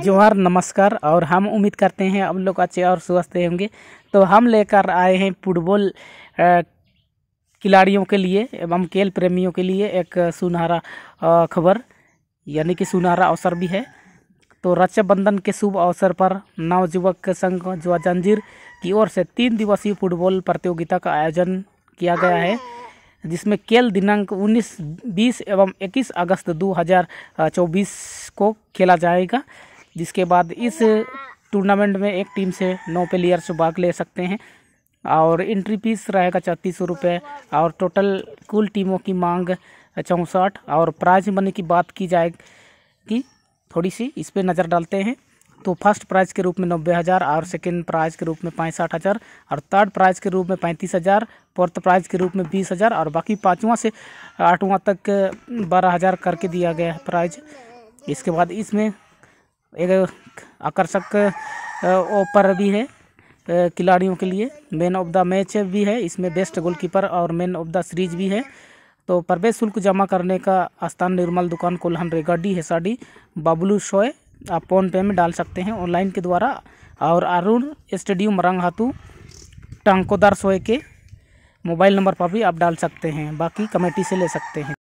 जोहर नमस्कार और हम उम्मीद करते हैं आप लोग अच्छे और स्वस्थ होंगे तो हम लेकर आए हैं फुटबॉल खिलाड़ियों के लिए एवं खेल प्रेमियों के लिए एक सुनहरा खबर यानी कि सुनहरा अवसर भी है तो रक्षाबंधन के शुभ अवसर पर नवयुवक संघ जुआ जंजीर की ओर से तीन दिवसीय फुटबॉल प्रतियोगिता का आयोजन किया गया है जिसमें खेल दिनांक 19, 20 एवं 21 अगस्त 2024 को खेला जाएगा जिसके बाद इस टूर्नामेंट में एक टीम से नौ प्लेयर्स भाग ले सकते हैं और एंट्री फीस रहेगा छत्तीस सौ रुपये और टोटल कुल टीमों की मांग चौंसठ और प्राइज मनी की बात की जाए कि थोड़ी सी इस पर नज़र डालते हैं तो फर्स्ट प्राइज़ के रूप में नब्बे हज़ार और सेकेंड प्राइज़ के रूप में पैंसठ हज़ार और थर्ड प्राइज़ के रूप में पैंतीस हज़ार फोर्थ प्राइज़ के रूप में बीस हज़ार और बाकी पाँचवा से आठवां तक बारह हज़ार करके दिया गया है प्राइज़ इसके बाद इसमें एक आकर्षक ऑफर भी है खिलाड़ियों के लिए मैन ऑफ द मैच भी है इसमें बेस्ट गोलकीपर और मैन ऑफ द सीरीज भी है तो प्रवेश शुल्क जमा करने का स्थान निर्मल दुकान कोल्हन रेगाडी हेसाडी बाबलू शोए आप फोन पे में डाल सकते हैं ऑनलाइन के द्वारा और अरुण स्टेडियम रंगहातू टांकोदार सोए के मोबाइल नंबर पर भी आप डाल सकते हैं बाकी कमेटी से ले सकते हैं